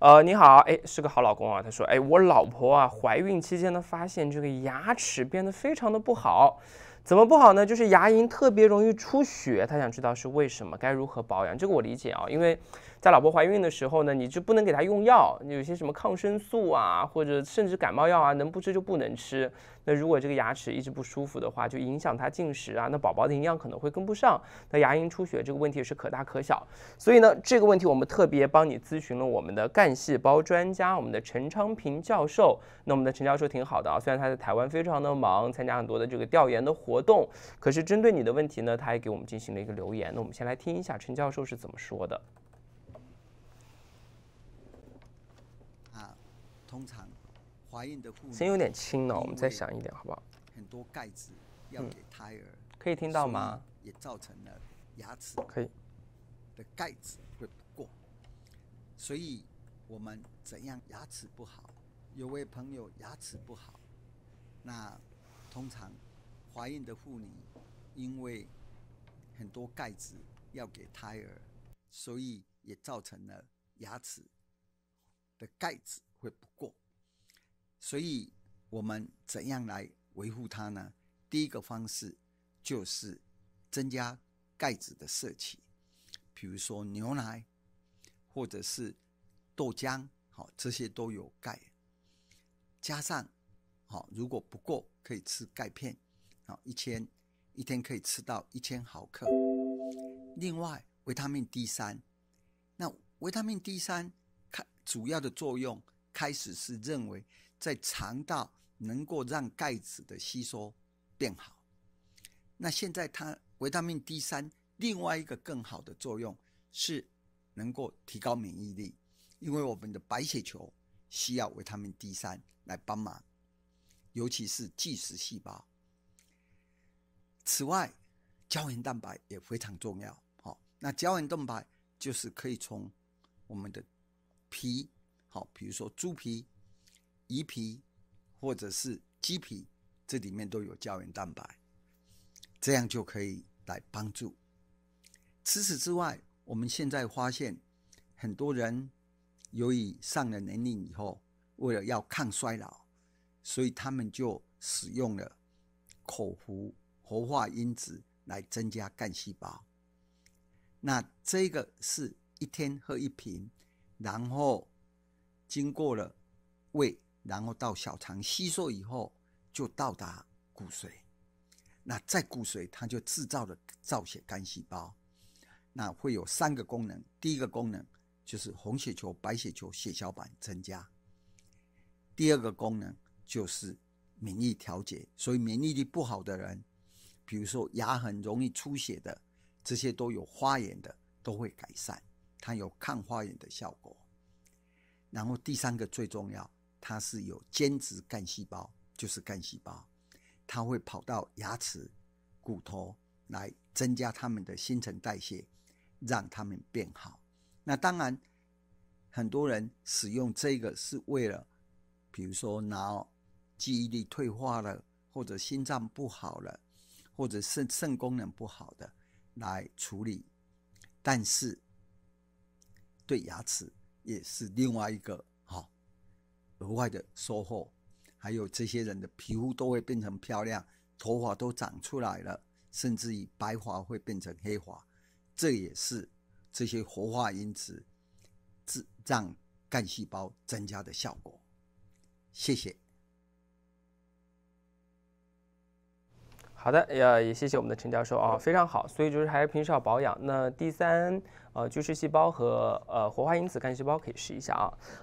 呃，你好，哎，是个好老公啊。他说，哎，我老婆啊，怀孕期间呢，发现这个牙齿变得非常的不好，怎么不好呢？就是牙龈特别容易出血。他想知道是为什么，该如何保养？这个我理解啊，因为。在老婆怀孕的时候呢，你就不能给她用药，有些什么抗生素啊，或者甚至感冒药啊，能不吃就不能吃。那如果这个牙齿一直不舒服的话，就影响她进食啊，那宝宝的营养可能会跟不上。那牙龈出血这个问题是可大可小，所以呢，这个问题我们特别帮你咨询了我们的干细胞专家，我们的陈昌平教授。那我们的陈教授挺好的啊，虽然他在台湾非常的忙，参加很多的这个调研的活动，可是针对你的问题呢，他也给我们进行了一个留言。那我们先来听一下陈教授是怎么说的。通常怀孕的妇女声音有点轻哦，我们再响一点，好不好？很多钙质要给胎儿，可以听到吗？也造成了牙齿可以的钙质会不过，所以我们怎样牙齿不好？有位朋友牙齿不好，那通常怀孕的妇女因为很多钙质要给胎儿，所以也造成了牙齿的钙质。会不过，所以我们怎样来维护它呢？第一个方式就是增加钙质的摄取，比如说牛奶或者是豆浆，好，这些都有钙。加上，好，如果不过可以吃钙片，好，一千一天可以吃到一千毫克。另外，维他命 D 三，那维他命 D 三它主要的作用。开始是认为在肠道能够让钙质的吸收变好，那现在它维他命 D 三另外一个更好的作用是能够提高免疫力，因为我们的白血球需要维他命 D 三来帮忙，尤其是巨噬细胞。此外，胶原蛋白也非常重要。好，那胶原蛋白就是可以从我们的皮。好，比如说猪皮、鱼皮，或者是鸡皮，这里面都有胶原蛋白，这样就可以来帮助。除此之外，我们现在发现很多人由于上了年龄以后，为了要抗衰老，所以他们就使用了口服活化因子来增加干细胞。那这个是一天喝一瓶，然后。经过了胃，然后到小肠吸收以后，就到达骨髓。那在骨髓，它就制造了造血干细胞。那会有三个功能：第一个功能就是红血球、白血球、血小板增加；第二个功能就是免疫调节。所以免疫力不好的人，比如说牙很容易出血的，这些都有花眼的，都会改善。它有抗花眼的效果。然后第三个最重要，它是有间质干细胞，就是干细胞，它会跑到牙齿、骨头来增加它们的新陈代谢，让它们变好。那当然，很多人使用这个是为了，比如说脑记忆力退化了，或者心脏不好了，或者肾肾功能不好的来处理，但是对牙齿。也是另外一个哈，额外的收获，还有这些人的皮肤都会变成漂亮，头发都长出来了，甚至于白发会变成黑发，这也是这些活化因子是让干细胞增加的效果。谢谢。好的，也也谢谢我们的陈教授啊，非常好。所以就是还是平时要保养。那第三，呃，巨噬细胞和呃活化因子干细胞可以试一下啊。